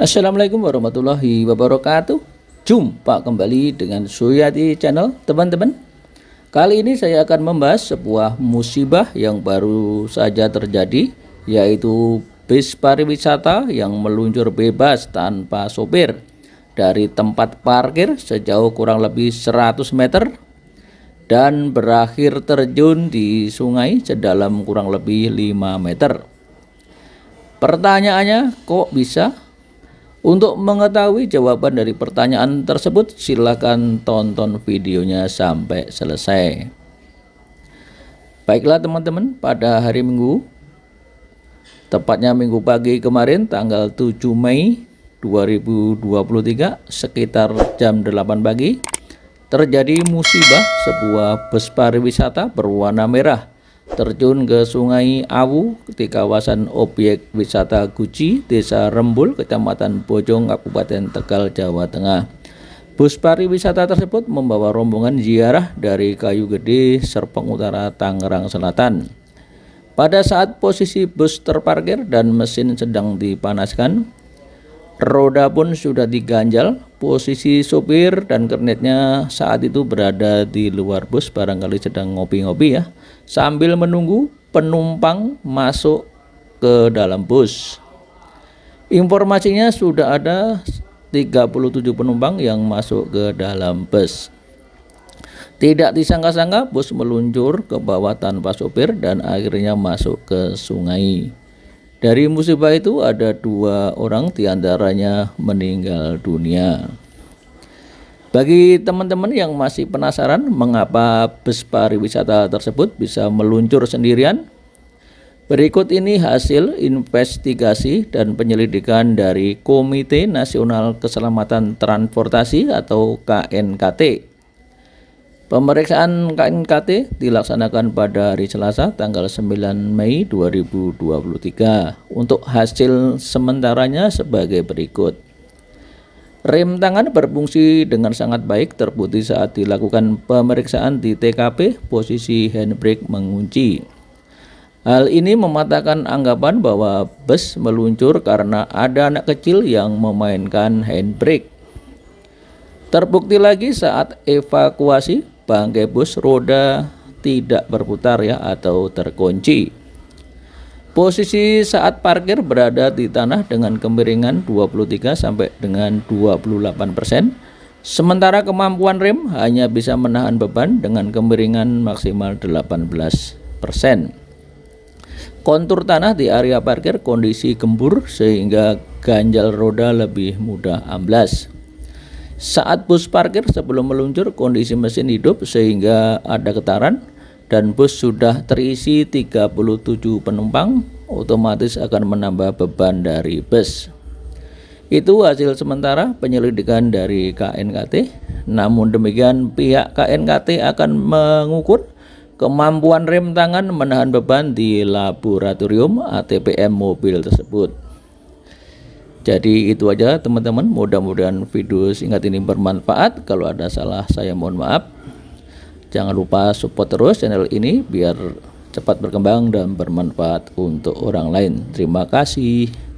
Assalamualaikum warahmatullahi wabarakatuh Jumpa kembali dengan Suyati Channel teman-teman Kali ini saya akan membahas sebuah musibah yang baru saja terjadi Yaitu bis pariwisata yang meluncur bebas tanpa sopir Dari tempat parkir sejauh kurang lebih 100 meter Dan berakhir terjun di sungai sedalam kurang lebih 5 meter Pertanyaannya kok bisa untuk mengetahui jawaban dari pertanyaan tersebut, silakan tonton videonya sampai selesai. Baiklah teman-teman, pada hari Minggu, tepatnya Minggu pagi kemarin tanggal 7 Mei 2023 sekitar jam 8 pagi, terjadi musibah sebuah bus pariwisata berwarna merah terjun ke Sungai Awu di kawasan objek wisata Guci, Desa Rembul, Kecamatan Bojong, Kabupaten Tegal, Jawa Tengah. Bus pariwisata tersebut membawa rombongan ziarah dari Kayu Gede, Serpong Utara, Tangerang Selatan. Pada saat posisi bus terparkir dan mesin sedang dipanaskan, Roda pun sudah diganjal, posisi sopir dan kernetnya saat itu berada di luar bus barangkali sedang ngopi-ngopi ya. Sambil menunggu penumpang masuk ke dalam bus. Informasinya sudah ada 37 penumpang yang masuk ke dalam bus. Tidak disangka-sangka bus meluncur ke bawah tanpa sopir dan akhirnya masuk ke sungai. Dari musibah itu ada dua orang diantaranya meninggal dunia. Bagi teman-teman yang masih penasaran mengapa bus pariwisata tersebut bisa meluncur sendirian, berikut ini hasil investigasi dan penyelidikan dari Komite Nasional Keselamatan Transportasi atau KNKT Pemeriksaan KNKT dilaksanakan pada hari Selasa tanggal 9 Mei 2023 untuk hasil sementaranya sebagai berikut. Rem tangan berfungsi dengan sangat baik terbukti saat dilakukan pemeriksaan di TKP posisi handbrake mengunci. Hal ini mematahkan anggapan bahwa bus meluncur karena ada anak kecil yang memainkan handbrake. Terbukti lagi saat evakuasi bangkai bus roda tidak berputar ya atau terkunci. Posisi saat parkir berada di tanah dengan kemiringan 23 sampai dengan 28%, sementara kemampuan rem hanya bisa menahan beban dengan kemiringan maksimal 18%. persen. Kontur tanah di area parkir kondisi gembur sehingga ganjal roda lebih mudah amblas. Saat bus parkir sebelum meluncur, kondisi mesin hidup sehingga ada getaran dan bus sudah terisi 37 penumpang, otomatis akan menambah beban dari bus. Itu hasil sementara penyelidikan dari KNKT. Namun demikian pihak KNKT akan mengukur kemampuan rem tangan menahan beban di laboratorium ATPM mobil tersebut. Jadi itu aja teman-teman, mudah-mudahan video singkat ini bermanfaat. Kalau ada salah saya mohon maaf. Jangan lupa support terus channel ini biar cepat berkembang dan bermanfaat untuk orang lain. Terima kasih.